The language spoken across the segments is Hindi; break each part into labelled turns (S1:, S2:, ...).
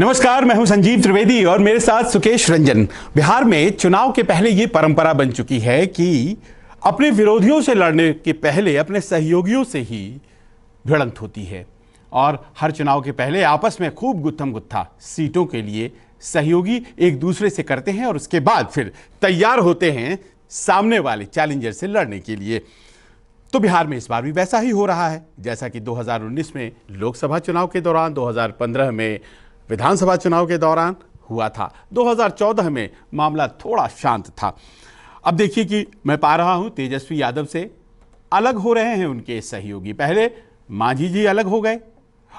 S1: नमस्कार मैं हूं संजीव त्रिवेदी और मेरे साथ सुकेश रंजन बिहार में चुनाव के पहले ये परंपरा बन चुकी है कि अपने विरोधियों से लड़ने के पहले अपने सहयोगियों से ही भिड़ंत होती है और हर चुनाव के पहले आपस में खूब गुत्थम गुत्था सीटों के लिए सहयोगी एक दूसरे से करते हैं और उसके बाद फिर तैयार होते हैं सामने वाले चैलेंजर से लड़ने के लिए तो बिहार में इस बार भी वैसा ही हो रहा है जैसा कि 2019 में लोकसभा चुनाव के दौरान 2015 में विधानसभा चुनाव के दौरान हुआ था 2014 में मामला थोड़ा शांत था अब देखिए कि मैं पा रहा हूं तेजस्वी यादव से अलग हो रहे हैं उनके सहयोगी पहले मांझी जी अलग हो गए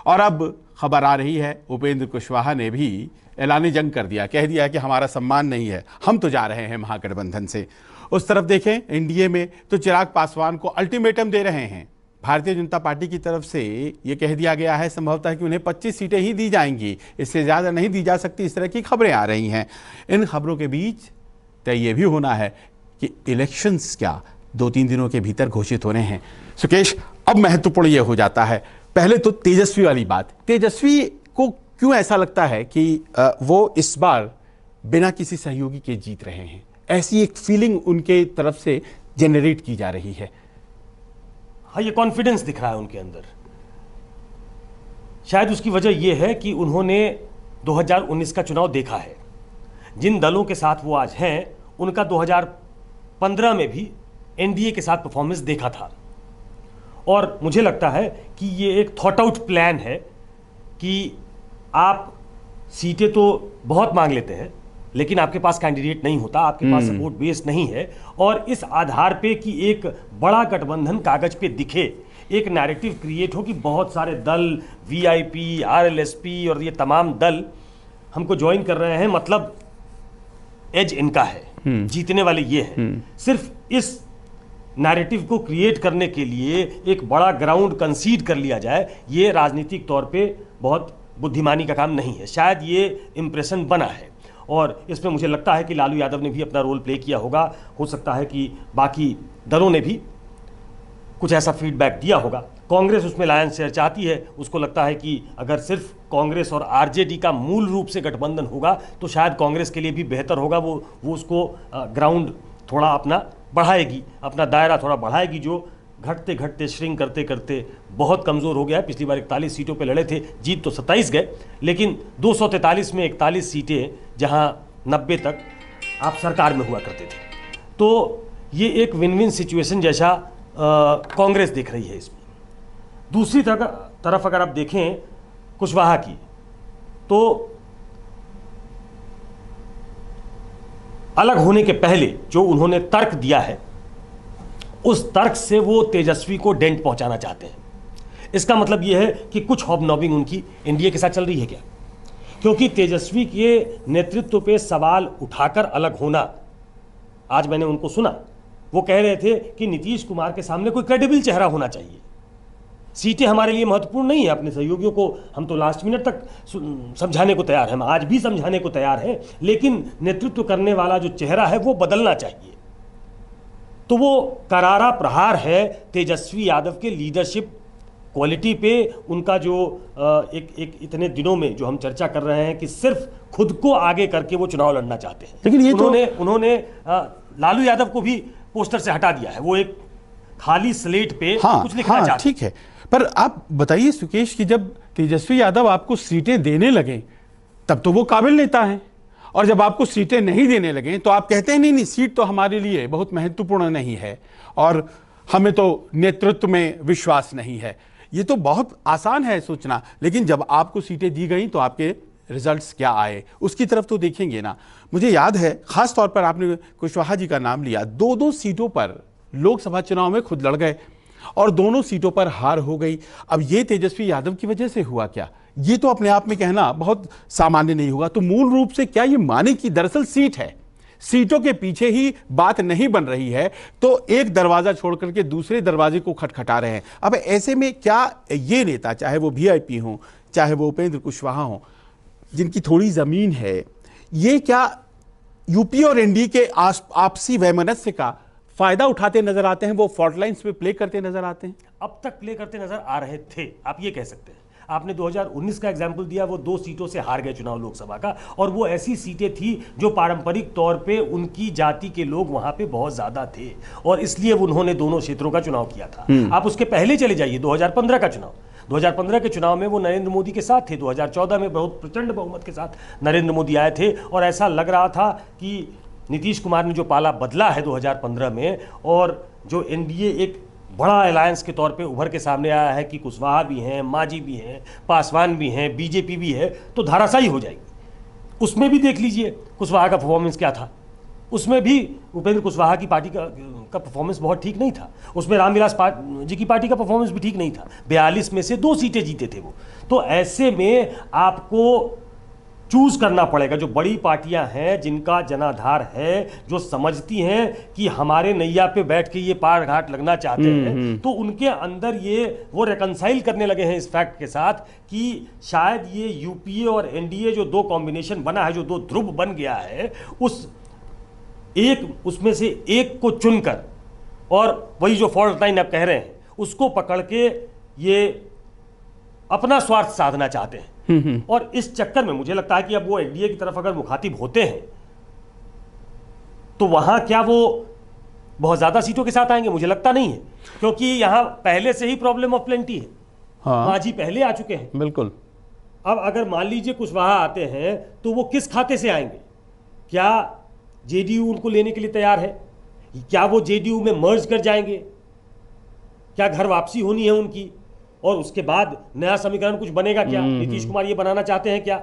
S1: और अब खबर आ रही है उपेंद्र कुशवाहा ने भी ऐलान जंग कर दिया कह दिया कि हमारा सम्मान नहीं है हम तो जा रहे हैं महागठबंधन से उस तरफ देखें एनडीए में तो चिराग पासवान को अल्टीमेटम दे रहे हैं भारतीय जनता पार्टी की तरफ से ये कह दिया गया है संभवतः कि उन्हें 25 सीटें ही दी जाएंगी इससे ज़्यादा नहीं दी जा सकती इस तरह की खबरें आ रही हैं इन खबरों के बीच तय ये भी होना है कि इलेक्शंस क्या दो तीन दिनों के भीतर घोषित होने हैं सुकेश अब महत्वपूर्ण ये हो जाता है पहले तो तेजस्वी वाली बात तेजस्वी को क्यों ऐसा लगता है कि वो इस बार बिना किसी सहयोगी के जीत रहे हैं ऐसी एक
S2: फीलिंग उनके तरफ से जनरेट की जा रही है हाँ ये कॉन्फिडेंस दिख रहा है उनके अंदर शायद उसकी वजह यह है कि उन्होंने 2019 का चुनाव देखा है जिन दलों के साथ वो आज हैं उनका 2015 में भी एनडीए के साथ परफॉर्मेंस देखा था और मुझे लगता है कि ये एक थॉट आउट प्लान है कि आप सीटें तो बहुत मांग लेते हैं लेकिन आपके पास कैंडिडेट नहीं होता आपके पास सपोर्ट हम्म। बेस नहीं है और इस आधार पे कि एक बड़ा गठबंधन कागज पे दिखे एक नैरेटिव क्रिएट हो कि बहुत सारे दल वीआईपी आरएलएसपी और ये तमाम दल हमको ज्वाइन कर रहे हैं मतलब एज इनका है हम्म। जीतने वाले ये हैं हम्म। सिर्फ इस नैरेटिव को क्रिएट करने के लिए एक बड़ा ग्राउंड कंसीड कर लिया जाए ये राजनीतिक तौर पे बहुत बुद्धिमानी का काम नहीं है शायद ये इम्प्रेशन बना है और इसमें मुझे लगता है कि लालू यादव ने भी अपना रोल प्ले किया होगा हो सकता है कि बाकी दलों ने भी कुछ ऐसा फीडबैक दिया होगा कांग्रेस उसमें लायन शेयर चाहती है उसको लगता है कि अगर सिर्फ कांग्रेस और आरजेडी का मूल रूप से गठबंधन होगा तो शायद कांग्रेस के लिए भी बेहतर होगा वो वो उसको ग्राउंड थोड़ा अपना बढ़ाएगी अपना दायरा थोड़ा बढ़ाएगी जो घटते घटते श्रिंग करते करते बहुत कमज़ोर हो गया है पिछली बार इकतालीस सीटों पर लड़े थे जीत तो सत्ताईस गए लेकिन दो में इकतालीस सीटें जहाँ नब्बे तक आप सरकार में हुआ करते थे तो ये एक विन विन सिचुएशन जैसा कांग्रेस देख रही है इसमें दूसरी तरफ तरफ अगर आप देखें कुशवाहा की तो अलग होने के पहले जो उन्होंने तर्क दिया है उस तर्क से वो तेजस्वी को डेंट पहुंचाना चाहते हैं इसका मतलब यह है कि कुछ हॉबनॉबिंग उनकी एनडीए के साथ चल रही है क्या क्योंकि तेजस्वी के नेतृत्व पे सवाल उठाकर अलग होना आज मैंने उनको सुना वो कह रहे थे कि नीतीश कुमार के सामने कोई क्रेडिबल चेहरा होना चाहिए सीटें हमारे लिए महत्वपूर्ण नहीं है अपने सहयोगियों को हम तो लास्ट मिनट तक समझाने को तैयार हैं हम आज भी समझाने को तैयार हैं लेकिन नेतृत्व करने वाला जो चेहरा है वो बदलना चाहिए तो वो करारा प्रहार है तेजस्वी यादव के लीडरशिप क्वालिटी पे उनका जो एक एक इतने दिनों में जो हम चर्चा कर रहे हैं कि सिर्फ खुद को आगे करके वो चुनाव लड़ना चाहते हैं लेकिन ये उन्होंने तो... उन्होंने लालू यादव को भी पोस्टर से हटा दिया है वो एक खाली स्लेट पे हाँ, कुछ लिखना हाँ, चाहते ठीक
S1: है पर आप बताइए सुकेश कि जब तेजस्वी यादव आपको सीटें देने लगे तब तो वो काबिल नेता हैं और जब आपको सीटें नहीं देने लगे तो आप कहते हैं नहीं नहीं सीट तो हमारे लिए बहुत महत्वपूर्ण नहीं है और हमें तो नेतृत्व में विश्वास नहीं है ये तो बहुत आसान है सोचना लेकिन जब आपको सीटें दी गई तो आपके रिजल्ट्स क्या आए उसकी तरफ तो देखेंगे ना मुझे याद है ख़ास तौर पर आपने कुशवाहा जी का नाम लिया दो दो सीटों पर लोकसभा चुनाव में खुद लड़ गए और दोनों सीटों पर हार हो गई अब ये तेजस्वी यादव की वजह से हुआ क्या ये तो अपने आप में कहना बहुत सामान्य नहीं होगा तो मूल रूप से क्या ये माने की दरअसल सीट है सीटों के पीछे ही बात नहीं बन रही है तो एक दरवाज़ा छोड़ करके दूसरे दरवाजे को खटखटा रहे हैं अब ऐसे में क्या ये नेता चाहे वो वीआईपी हो चाहे वो उपेंद्र कुशवाहा हो जिनकी थोड़ी ज़मीन है ये क्या यूपी और एनडीए के आपसी
S2: वैमनस्य का फायदा उठाते नजर आते हैं वो फॉल्ट लाइंस पे प्ले करते नजर आते हैं अब तक प्ले करते नजर आ रहे थे आप ये कह सकते हैं आपने 2019 का एग्जाम्पल दिया वो दो सीटों से हार गए चुनाव लोकसभा का और वो ऐसी सीटें थी जो पारंपरिक तौर पर उनकी जाति के लोग वहाँ पे बहुत ज़्यादा थे और इसलिए उन्होंने दोनों क्षेत्रों का चुनाव किया था हम्म। आप उसके पहले चले जाइए 2015 का चुनाव 2015 के चुनाव में वो नरेंद्र मोदी के साथ थे 2014 में बहुत प्रचंड बहुमत के साथ नरेंद्र मोदी आए थे और ऐसा लग रहा था कि नीतीश कुमार ने जो पाला बदला है 2015 में और जो एनडीए एक बड़ा अलायंस के तौर पे उभर के सामने आया है कि कुशवाहा भी हैं माझी भी हैं पासवान भी हैं बीजेपी भी है तो धाराशाही हो जाएगी उसमें भी देख लीजिए कुशवाहा का परफॉर्मेंस क्या था उसमें भी उपेंद्र कुशवाहा की पार्टी का का परफॉर्मेंस बहुत ठीक नहीं था उसमें रामविलास जी की पार्टी का परफॉर्मेंस भी ठीक नहीं था बयालीस में से दो सीटें जीते थे वो तो ऐसे में आपको चूज करना पड़ेगा जो बड़ी पार्टियां हैं जिनका जनाधार है जो समझती हैं कि हमारे नैया पे बैठ के ये पार घाट लगना चाहते हम्म, हैं हम्म। तो उनके अंदर ये वो रेकनसाइल करने लगे हैं इस फैक्ट के साथ कि शायद ये यूपीए और एनडीए जो दो कॉम्बिनेशन बना है जो दो ध्रुव बन गया है उस एक उसमें से एक को चुनकर और वही जो फॉल्ट लाइन आप कह रहे हैं उसको पकड़ के ये अपना स्वार्थ साधना चाहते हैं और इस चक्कर में मुझे लगता है कि अब वो एनडीए की तरफ अगर मुखातिब होते हैं तो वहां क्या वो बहुत ज़्यादा सीटों के साथ आएंगे मुझे लगता नहीं है क्योंकि यहां पहले से ही प्रॉब्लम ऑफ प्लेंटी है हाँ माझी पहले आ चुके हैं बिल्कुल अब अगर मान लीजिए कुछ वहां आते हैं तो वो किस खाते से आएंगे क्या जेडीयू उनको लेने के लिए तैयार है क्या वो जेडीयू में मर्ज कर जाएंगे क्या घर वापसी होनी है उनकी और उसके बाद नया समीकरण कुछ बनेगा क्या हम्म, नीतीश हम्म। कुमार ये बनाना चाहते हैं क्या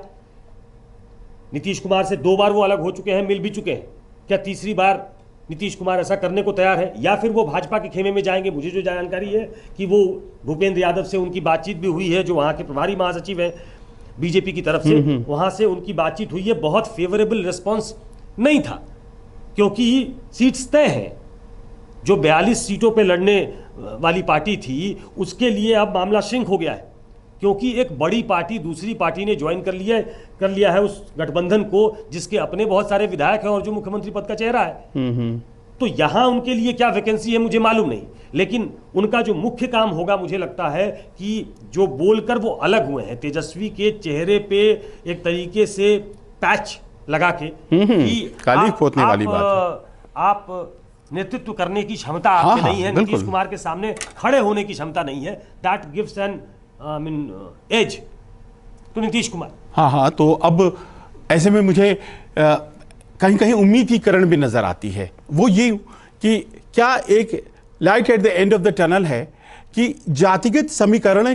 S2: नीतीश कुमार से दो बार वो अलग हो चुके हैं मिल भी चुके हैं क्या तीसरी बार नीतीश कुमार ऐसा करने को तैयार है या फिर वो भाजपा के खेमे में जाएंगे मुझे जो जानकारी है कि वो भूपेंद्र यादव से उनकी बातचीत भी हुई है जो वहाँ के प्रभारी महासचिव हैं बीजेपी की तरफ से हम्म, वहाँ से उनकी बातचीत हुई है बहुत फेवरेबल रिस्पॉन्स नहीं था क्योंकि सीट्स तय हैं जो 42 सीटों पे लड़ने वाली पार्टी थी उसके लिए अब मामला श्रिंक हो गया है क्योंकि एक बड़ी पार्टी दूसरी पार्टी ने ज्वाइन कर लिया कर लिया है उस गठबंधन को जिसके अपने बहुत सारे विधायक हैं और जो मुख्यमंत्री पद का चेहरा है हम्म, हम्म। तो यहाँ उनके लिए क्या वैकेंसी है मुझे मालूम नहीं लेकिन उनका जो मुख्य काम होगा मुझे लगता है कि जो बोलकर वो अलग हुए हैं तेजस्वी के चेहरे पे एक तरीके से पैच लगा के हम्म, कि काली आप, वाली बात है। आप नेतृत्व करने की क्षमता आपके हाँ, हाँ नहीं है नीतीश कुमार के सामने खड़े होने की क्षमता नहीं है that gives an I mean edge to Nitish Kumar
S1: हाँ हाँ तो अब ऐसे में मुझे आ, कहीं कहीं उम्मीद की किरण भी नजर आती है वो ये कि क्या एक light at the end of the tunnel है कि जातिगत समीकरण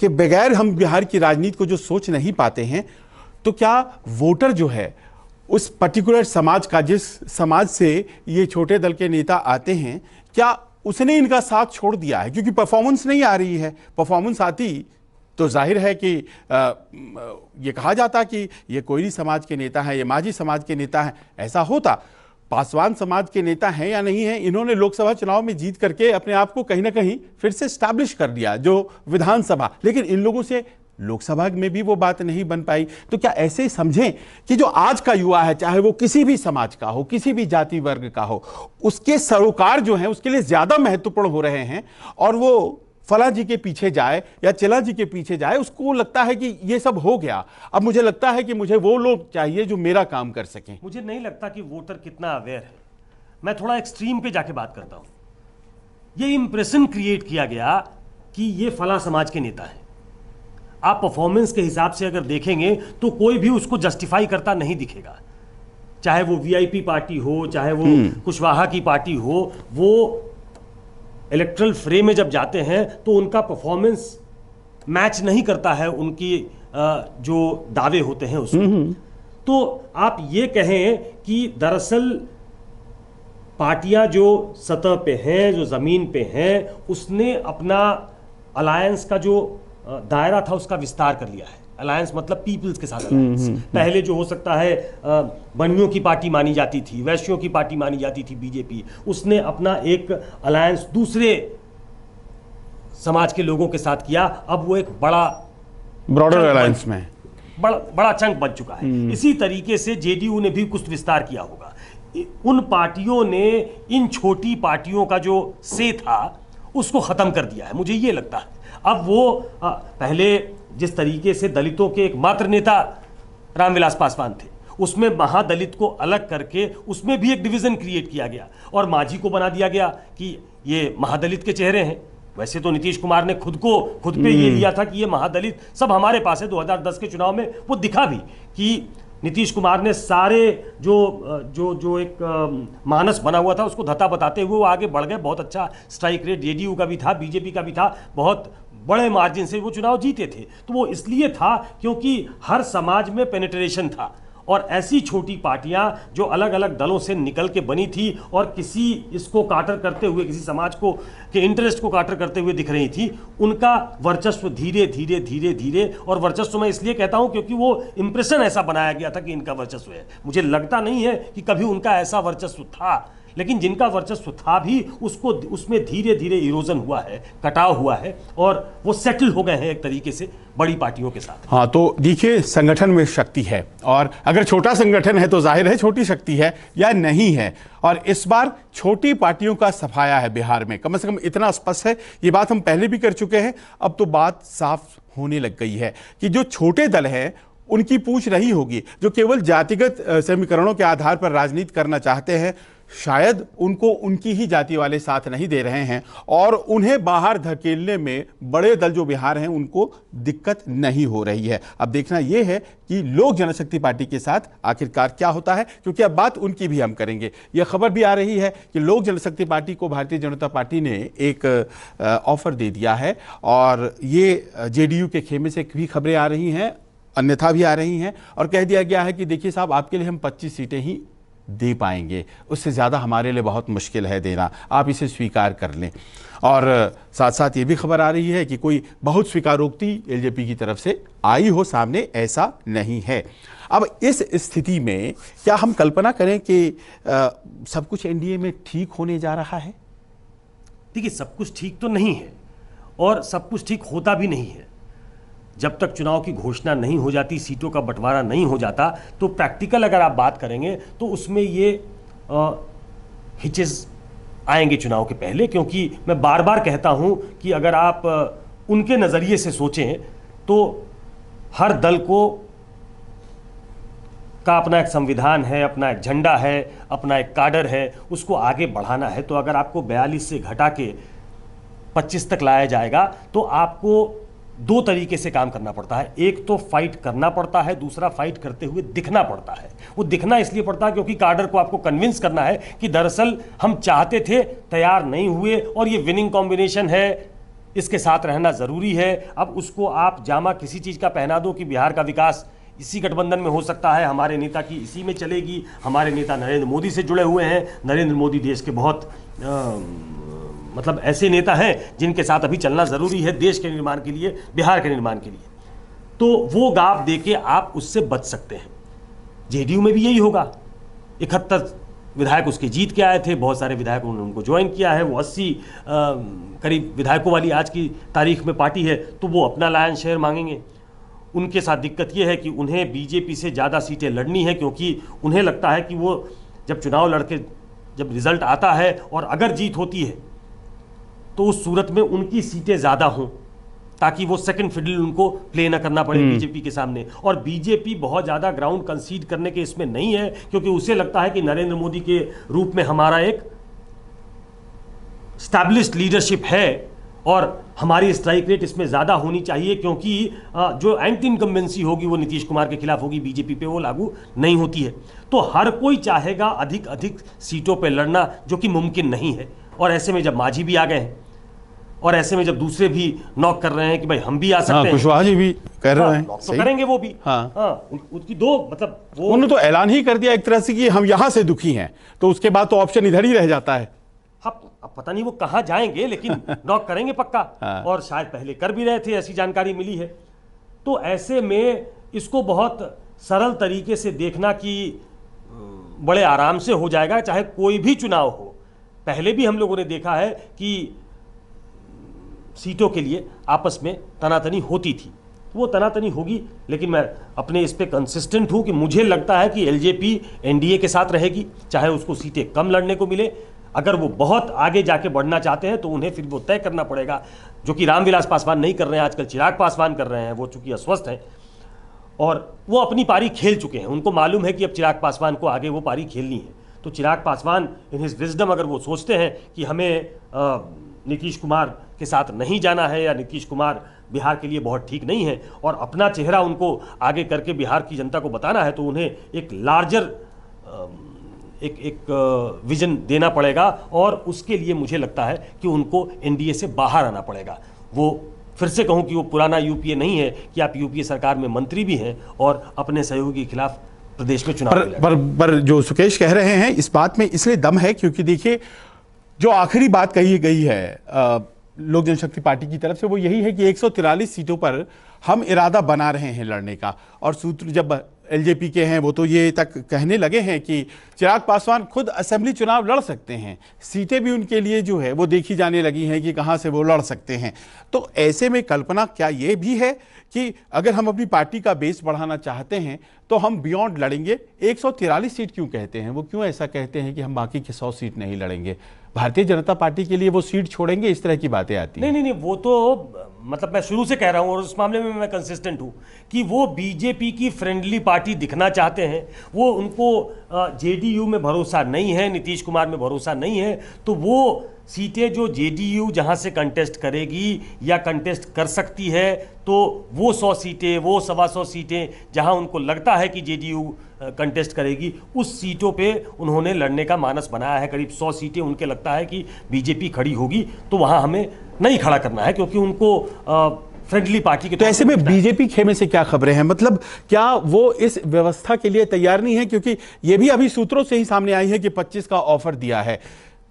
S1: के बगैर हम बिहार की राजनीति को जो सोच नहीं पाते हैं तो क्या वोटर जो है उस पर्टिकुलर समाज का जिस समाज से ये छोटे दल के नेता आते हैं क्या उसने इनका साथ छोड़ दिया है क्योंकि परफॉर्मेंस नहीं आ रही है परफॉर्मेंस आती तो जाहिर है कि आ, ये कहा जाता कि ये कोयरी समाज के नेता हैं ये माझी समाज के नेता हैं ऐसा होता पासवान समाज के नेता हैं या नहीं हैं इन्होंने लोकसभा चुनाव में जीत करके अपने आप को कहीं ना कहीं फिर से स्टैब्लिश कर दिया जो विधानसभा लेकिन इन लोगों से लोकसभा में भी वो बात नहीं बन पाई तो क्या ऐसे ही समझें कि जो आज का युवा है चाहे वो किसी भी समाज का हो किसी भी जाति वर्ग का हो उसके सरोकार जो हैं उसके लिए ज़्यादा महत्वपूर्ण हो रहे हैं और वो फला जी के पीछे जाए या चला जी के पीछे जाए उसको लगता है कि ये सब हो गया अब मुझे लगता है कि मुझे वो लोग चाहिए जो मेरा काम कर सकें
S2: मुझे नहीं लगता कि वोटर कितना अवेयर है मैं थोड़ा एक्सट्रीम पे जाके बात करता हूँ ये इम्प्रेशन क्रिएट किया गया कि ये फला समाज के नेता हैं आप परफॉर्मेंस के हिसाब से अगर देखेंगे तो कोई भी उसको जस्टिफाई करता नहीं दिखेगा चाहे वो वीआईपी पार्टी हो चाहे वो हम्म। कुशवाहा की पार्टी हो वो इलेक्ट्रल फ्रेम में जब जाते हैं तो उनका परफॉर्मेंस मैच नहीं करता है उनकी जो दावे होते हैं उसमें हम्म, हम्म। तो आप ये कहें कि दरअसल पार्टियां जो सतह पे हैं जो ज़मीन पे हैं उसने अपना अलायंस का जो दायरा था उसका विस्तार कर लिया है अलायंस मतलब पीपल्स के साथ अलायंस हम्म, हम्म, हम्म। पहले जो हो सकता है बनियों की पार्टी मानी जाती थी वैश्यों की पार्टी मानी जाती थी बीजेपी उसने अपना एक अलायंस दूसरे समाज के लोगों के साथ किया अब वो एक बड़ा
S1: ब्रॉडर अलायंस में
S2: बड़ा बड़ा चंक बन चुका है इसी तरीके से जेडीयू ने भी कुछ विस्तार किया होगा उन पार्टियों ने इन छोटी पार्टियों का जो से था उसको खत्म कर दिया है मुझे ये लगता है अब वो आ, पहले जिस तरीके से दलितों के एक मात्र नेता रामविलास पासवान थे उसमें महादलित को अलग करके उसमें भी एक डिवीज़न क्रिएट किया गया और माझी को बना दिया गया कि ये महादलित के चेहरे हैं वैसे तो नीतीश कुमार ने खुद को खुद पे ये हम्म। लिया था कि ये महादलित सब हमारे पास है 2010 के चुनाव में वो दिखा भी कि नीतीश कुमार ने सारे जो जो जो एक मानस बना हुआ था उसको धता बताते हुए वो आगे बढ़ गए बहुत अच्छा स्ट्राइक रेट जेडीयू का भी था बीजेपी का भी था बहुत बड़े मार्जिन से वो चुनाव जीते थे तो वो इसलिए था क्योंकि हर समाज में पेनिट्रेशन था और ऐसी छोटी पार्टियां जो अलग अलग दलों से निकल के बनी थी और किसी इसको काटर करते हुए किसी समाज को के इंटरेस्ट को काटर करते हुए दिख रही थी उनका वर्चस्व धीरे धीरे धीरे धीरे और वर्चस्व मैं इसलिए कहता हूं क्योंकि वो इम्प्रेशन ऐसा बनाया गया था कि इनका वर्चस्व है मुझे लगता नहीं है कि कभी उनका ऐसा वर्चस्व था लेकिन जिनका वर्चस्व था भी उसको उसमें धीरे धीरे इरोजन हुआ है कटाव हुआ है और वो सेटल हो गए हैं एक तरीके से बड़ी पार्टियों के साथ
S1: हाँ तो देखिए संगठन में शक्ति है और अगर छोटा संगठन है तो जाहिर है छोटी शक्ति है या नहीं है और इस बार छोटी पार्टियों का सफाया है बिहार में कम से कम इतना स्पष्ट है ये बात हम पहले भी कर चुके हैं अब तो बात साफ होने लग गई है कि जो छोटे दल हैं उनकी पूछ रही होगी जो केवल जातिगत समीकरणों के आधार पर राजनीति करना चाहते हैं शायद उनको उनकी ही जाति वाले साथ नहीं दे रहे हैं और उन्हें बाहर धकेलने में बड़े दल जो बिहार हैं उनको दिक्कत नहीं हो रही है अब देखना यह है कि लोक जनशक्ति पार्टी के साथ आखिरकार क्या होता है क्योंकि अब बात उनकी भी हम करेंगे यह खबर भी आ रही है कि लोक जनशक्ति पार्टी को भारतीय जनता पार्टी ने एक ऑफर दे दिया है और ये जे के खेमे से भी खबरें आ रही हैं अन्यथा भी आ रही हैं और कह दिया गया है कि देखिए साहब आपके लिए हम 25 सीटें ही दे पाएंगे उससे ज़्यादा हमारे लिए बहुत मुश्किल है देना आप इसे स्वीकार कर लें और साथ साथ ये भी खबर आ रही है कि कोई बहुत स्वीकारोक्ति एलजेपी की तरफ से आई हो सामने ऐसा नहीं है अब इस स्थिति में क्या हम कल्पना करें कि आ, सब कुछ एनडीए में
S2: ठीक होने जा रहा है देखिए सब कुछ ठीक तो नहीं है और सब कुछ ठीक होता भी नहीं है जब तक चुनाव की घोषणा नहीं हो जाती सीटों का बंटवारा नहीं हो जाता तो प्रैक्टिकल अगर आप बात करेंगे तो उसमें ये हिचेज आएंगे चुनाव के पहले क्योंकि मैं बार बार कहता हूं कि अगर आप उनके नज़रिए से सोचें तो हर दल को का अपना एक संविधान है अपना एक झंडा है अपना एक काडर है उसको आगे बढ़ाना है तो अगर आपको बयालीस से घटा के पच्चीस तक लाया जाएगा तो आपको दो तरीके से काम करना पड़ता है एक तो फाइट करना पड़ता है दूसरा फाइट करते हुए दिखना पड़ता है वो दिखना इसलिए पड़ता है क्योंकि कार्डर को आपको कन्विंस करना है कि दरअसल हम चाहते थे तैयार नहीं हुए और ये विनिंग कॉम्बिनेशन है इसके साथ रहना ज़रूरी है अब उसको आप जामा किसी चीज़ का पहना दो कि बिहार का विकास इसी गठबंधन में हो सकता है हमारे नेता की इसी में चलेगी हमारे नेता नरेंद्र मोदी से जुड़े हुए हैं नरेंद्र मोदी देश के बहुत आ, मतलब ऐसे नेता हैं जिनके साथ अभी चलना ज़रूरी है देश के निर्माण के लिए बिहार के निर्माण के लिए तो वो गाप दे के आप उससे बच सकते हैं जेडीयू में भी यही होगा इकहत्तर विधायक उसके जीत के आए थे बहुत सारे विधायक उन्होंने उनको ज्वाइन किया है वो अस्सी करीब विधायकों वाली आज की तारीख में पार्टी है तो वो अपना लायन शेयर मांगेंगे उनके साथ दिक्कत ये है कि उन्हें बीजेपी से ज़्यादा सीटें लड़नी है क्योंकि उन्हें लगता है कि वो जब चुनाव लड़के जब रिजल्ट आता है और अगर जीत होती है तो उस सूरत में उनकी सीटें ज़्यादा हों ताकि वो सेकंड फिडल उनको प्ले ना करना पड़े बीजेपी हम्म। के सामने और बीजेपी बहुत ज़्यादा ग्राउंड कंसीड करने के इसमें नहीं है क्योंकि उसे लगता है कि नरेंद्र मोदी के रूप में हमारा एक स्टैब्लिश लीडरशिप है और हमारी स्ट्राइक रेट इसमें ज़्यादा होनी चाहिए क्योंकि जो एंटी इनकम्बेंसी होगी वो नीतीश कुमार के खिलाफ होगी बीजेपी पे वो लागू नहीं होती है तो हर कोई चाहेगा अधिक अधिक सीटों पे लड़ना जो कि मुमकिन नहीं है और ऐसे में जब माझी भी आ गए हैं और ऐसे में जब दूसरे भी नॉक कर रहे हैं कि भाई हम भी आ हाँ, सकते हाँ, हैं कुशवाहा जी
S1: भी कर रहे हाँ, हैं तो करेंगे
S2: वो भी हाँ, हाँ उसकी दो मतलब वो
S1: उन्होंने तो ऐलान ही कर दिया एक तरह से कि हम यहाँ से दुखी हैं तो उसके बाद तो ऑप्शन इधर ही रह जाता है
S2: हाँ अब पता नहीं वो कहाँ जाएंगे लेकिन नॉक करेंगे पक्का हाँ। और शायद पहले कर भी रहे थे ऐसी जानकारी मिली है तो ऐसे में इसको बहुत सरल तरीके से देखना कि बड़े आराम से हो जाएगा चाहे कोई भी चुनाव हो पहले भी हम लोगों ने देखा है कि सीटों के लिए आपस में तनातनी होती थी वो तनातनी होगी लेकिन मैं अपने इस पर कंसिस्टेंट हूँ कि मुझे लगता है कि एलजेपी एनडीए के साथ रहेगी चाहे उसको सीटें कम लड़ने को मिले अगर वो बहुत आगे जाके बढ़ना चाहते हैं तो उन्हें फिर वो तय करना पड़ेगा जो कि रामविलास पासवान नहीं कर रहे हैं आजकल चिराग पासवान कर रहे हैं वो चूंकि अस्वस्थ हैं और वो अपनी पारी खेल चुके हैं उनको मालूम है कि अब चिराग पासवान को आगे वो पारी खेलनी है तो Chirag Paswan in his wisdom अगर वो सोचते हैं कि हमें नीतीश कुमार के साथ नहीं जाना है या नीतीश कुमार बिहार के लिए बहुत ठीक नहीं है और अपना चेहरा उनको आगे करके बिहार की जनता को बताना है तो उन्हें एक लार्जर एक एक विजन देना पड़ेगा और उसके लिए मुझे लगता है कि उनको एनडीए से बाहर आना पड़ेगा वो फिर से कहूं कि वो पुराना यूपीए नहीं है कि आप यूपीए सरकार में मंत्री भी हैं और अपने सहयोगी के खिलाफ प्रदेश में चुनाव पर, पर,
S1: पर जो सुकेश कह रहे हैं इस बात में इसलिए दम है क्योंकि देखिए जो आखिरी बात कही गई है आ, लोक जनशक्ति पार्टी की तरफ से वो यही है कि एक सीटों पर हम इरादा बना रहे हैं लड़ने का और सूत्र जब एलजेपी के हैं वो तो ये तक कहने लगे हैं कि चिराग पासवान खुद असेंबली चुनाव लड़ सकते हैं सीटें भी उनके लिए जो है वो देखी जाने लगी हैं कि कहाँ से वो लड़ सकते हैं तो ऐसे में कल्पना क्या ये भी है कि अगर हम अपनी पार्टी का बेस बढ़ाना चाहते हैं तो हम बियॉन्ड लड़ेंगे एक सीट क्यों कहते हैं वो क्यों ऐसा कहते हैं कि हम बाकी के सौ सीट नहीं लड़ेंगे भारतीय जनता पार्टी के लिए वो सीट छोड़ेंगे इस तरह की बातें आती
S2: नहीं नहीं नहीं वो तो मतलब मैं शुरू से कह रहा हूँ और उस मामले में मैं कंसिस्टेंट हूँ कि वो बीजेपी की फ्रेंडली पार्टी दिखना चाहते हैं वो उनको जेडीयू में भरोसा नहीं है नीतीश कुमार में भरोसा नहीं है तो वो सीटें जो जेडीयू जहां से कंटेस्ट करेगी या कंटेस्ट कर सकती है तो वो सौ सीटें वो सवा सौ सीटें जहां उनको लगता है कि जेडीयू कंटेस्ट करेगी उस सीटों पे उन्होंने लड़ने का मानस बनाया है करीब सौ सीटें उनके लगता है कि बीजेपी खड़ी होगी तो वहाँ हमें नहीं खड़ा करना है क्योंकि उनको आ, फ्रेंडली पार्टी के तो ऐसे में बीजेपी खेमे से क्या खबरें हैं मतलब क्या वो इस
S1: व्यवस्था के लिए तैयार नहीं है क्योंकि ये भी अभी सूत्रों से ही सामने आई है कि 25 का ऑफर दिया है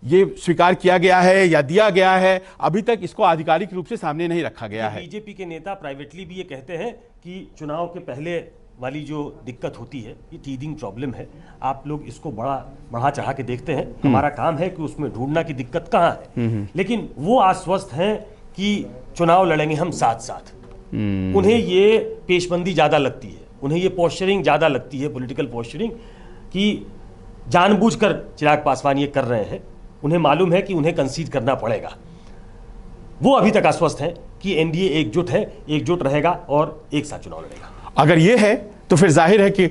S1: ये स्वीकार किया गया है या दिया गया है अभी तक इसको आधिकारिक रूप से सामने नहीं रखा गया है
S2: बीजेपी के नेता प्राइवेटली भी ये कहते हैं कि चुनाव के पहले वाली जो दिक्कत होती है ये टीदिंग प्रॉब्लम है आप लोग इसको बड़ा बढ़ा चढ़ा के देखते हैं हम्म। हमारा काम है कि उसमें ढूंढना की दिक्कत कहाँ है हम्म, हम्म। लेकिन वो आश्वस्त हैं कि चुनाव लड़ेंगे हम साथ साथ उन्हें ये पेशबंदी ज़्यादा लगती है उन्हें ये पोस्चरिंग ज़्यादा लगती है पोलिटिकल पोस्चरिंग कि जानबूझकर चिराग पासवान ये कर रहे हैं उन्हें मालूम है कि उन्हें कंसीड करना पड़ेगा वो अभी तक आश्वस्त है कि एनडीए एकजुट है एकजुट रहेगा और एक साथ चुनाव लड़ेगा
S1: अगर ये है तो फिर जाहिर है कि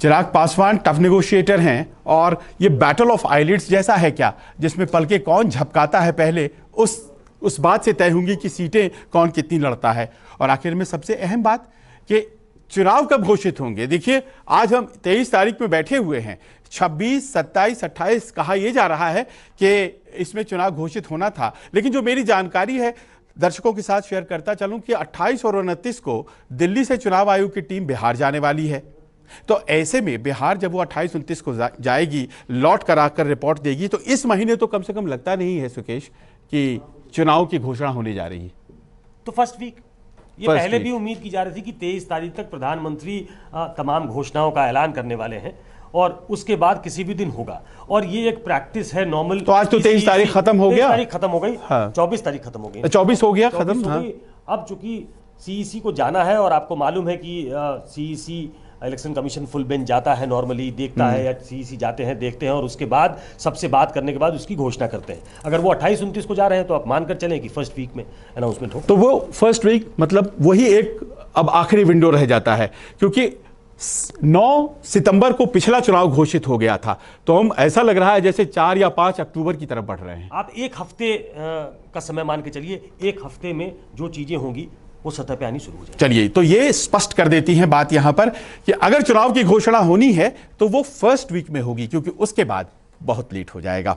S1: चिराग पासवान टफ निगोशिएटर हैं और ये बैटल ऑफ आईलिट्स जैसा है क्या जिसमें पलके कौन झपकाता है पहले उस उस बात से तय होंगी कि सीटें कौन कितनी लड़ता है और आखिर में सबसे अहम बात कि चुनाव कब घोषित होंगे देखिए आज हम 23 तारीख में बैठे हुए हैं 26, 27, 28 कहा यह जा रहा है कि इसमें चुनाव घोषित होना था लेकिन जो मेरी जानकारी है दर्शकों के साथ शेयर करता चलूं कि 28 और उनतीस को दिल्ली से चुनाव आयोग की टीम बिहार जाने वाली है तो ऐसे में बिहार जब वो अट्ठाईस उनतीस को जाएगी लौट कर आकर रिपोर्ट देगी तो इस महीने तो कम से कम लगता नहीं है सुकेश कि चुनाव की घोषणा होने जा रही है तो फर्स्ट वीक ये पहले भी
S2: उम्मीद की जा रही थी कि तेईस तारीख तक प्रधानमंत्री तमाम घोषणाओं का ऐलान करने वाले हैं और उसके बाद किसी भी दिन होगा और ये एक प्रैक्टिस है नॉर्मल तो आज तो तेईस तारीख खत्म हो गया तारीख खत्म हो गई हाँ। चौबीस तारीख खत्म हो गई तो चौबीस हो गया खत्म हाँ। अब चूंकि सीईसी e को जाना है और आपको मालूम है कि CEC election commission full bench जाता है नॉर्मली देखता है हम्म। या सी सी जाते हैं देखते हैं और उसके बाद सबसे बात करने के बाद उसकी घोषणा करते हैं अगर वो अट्ठाईस उनतीस को जा रहे हैं तो आप मानकर चले कि फर्स्ट वीक में अनाउंसमेंट हो तो वो
S1: फर्स्ट वीक मतलब वही एक अब आखिरी विंडो रह जाता है क्योंकि 9 सितंबर को पिछला चुनाव घोषित हो गया था तो हम ऐसा लग रहा है जैसे चार या पांच अक्टूबर की तरफ बढ़ रहे हैं
S2: आप एक हफ्ते का समय मान के चलिए एक हफ्ते में जो चीज़ें होंगी वो सतह पे आनी शुरू हो जाए
S1: चलिए तो ये स्पष्ट कर देती है बात यहां पर कि अगर चुनाव की घोषणा होनी है तो वो फर्स्ट वीक में होगी क्योंकि उसके बाद बहुत लेट हो जाएगा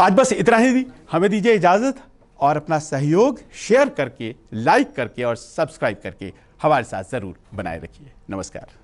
S1: आज बस इतना ही हमें दीजिए इजाजत और अपना सहयोग शेयर करके लाइक
S2: करके और सब्सक्राइब करके हमारे साथ जरूर बनाए रखिए नमस्कार